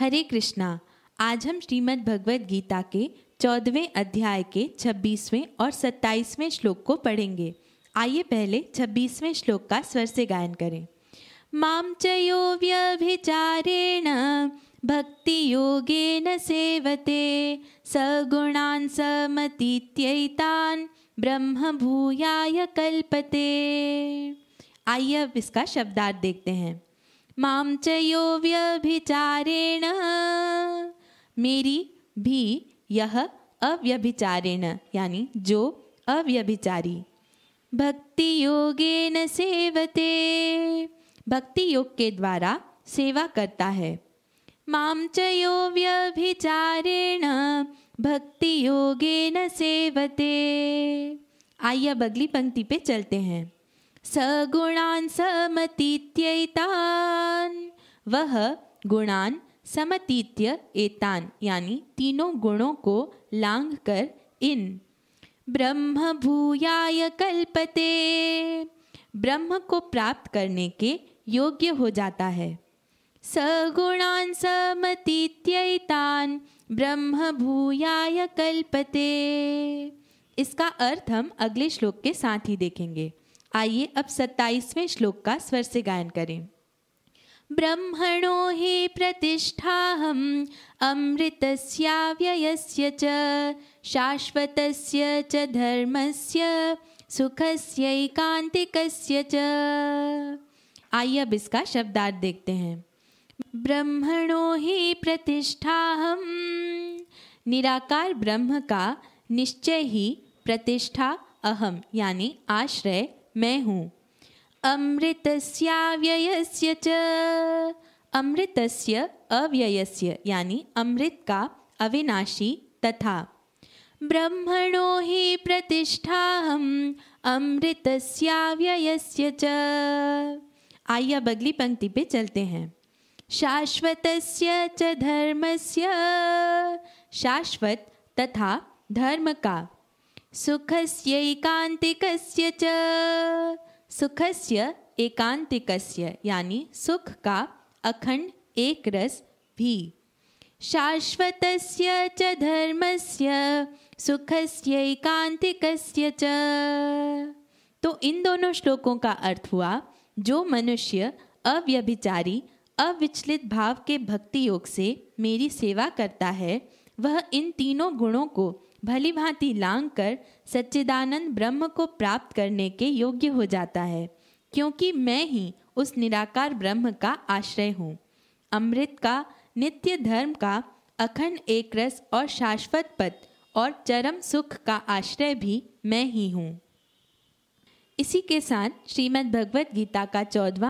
हरे कृष्णा आज हम श्रीमद् भगवद गीता के चौदहवें अध्याय के छब्बीसवें और सत्ताईसवें श्लोक को पढ़ेंगे आइए पहले छब्बीसवें श्लोक का स्वर से गायन करें माम चयो व्यभिचारेण भक्ति न सेवते सगुणान समतीत्यैतान ब्रह्म भूयाय कल्पते आइए अब इसका शब्दार्थ देखते हैं माम च यो व्यभिचारेण मेरी भी यह अव्यभिचारेण यानी जो अव्यभिचारी भक्ति योगे न सेवते भक्ति योग के द्वारा सेवा करता है माम च यो व्यभिचारेण भक्ति न सेवते आइए अब अगली पंक्ति पे चलते हैं सगुणान समतीत्यैतान् वह गुणान समतीत्य एतान यानी तीनों गुणों को लांग कर इन ब्रह्म भूयाय कल्पते ब्रह्म को प्राप्त करने के योग्य हो जाता है सगुणान समतीत्यैतान ब्रह्म भूयाय कल्पते इसका अर्थ हम अगले श्लोक के साथ ही देखेंगे आइए अब सत्ताईसवें श्लोक का स्वर से गायन करें ब्रह्मणो हि प्रतिष्ठाहम् अमृतस्याव्ययस्य च शाश्वतस्य च धर्मस्य सुखस्यैकान्तिकस्य च आइए अब इसका शब्दार्थ देखते हैं ब्रह्मणो ही प्रतिष्ठाहम निराकार ब्रह्म का निश्चय ही प्रतिष्ठा अहम यानी आश्रय मैं हूँ अमृतस्याव्ययस्य च अमृतस्य अव्ययस्य यानी अमृत का अविनाशी तथा ब्रह्मणो हि हम अमृतस्याव्ययस्य च आइए अब अगली पंक्ति पे चलते हैं शाश्वतस्य च धर्मस्य शाश्वत तथा धर्म का सुखस्यैकांतिकस्य च सुखस्य एकांतिकस्य यानी सुख का अखंड एक रस भी शाश्वतस्य च धर्मस्य सुखस्यैकांतिकस्य च तो इन दोनों श्लोकों का अर्थ हुआ जो मनुष्य अव्यभिचारी अविचलित भाव के भक्ति योग से मेरी सेवा करता है वह इन तीनों गुणों को भली भांति लांग कर सच्चिदानंद ब्रह्म को प्राप्त करने के योग्य हो जाता है क्योंकि मैं ही उस निराकार ब्रह्म का आश्रय हूँ अमृत का नित्य धर्म का अखंड एक रस और शाश्वत पद और चरम सुख का आश्रय भी मैं ही हूँ इसी के साथ श्रीमद् भगवद गीता का चौदवा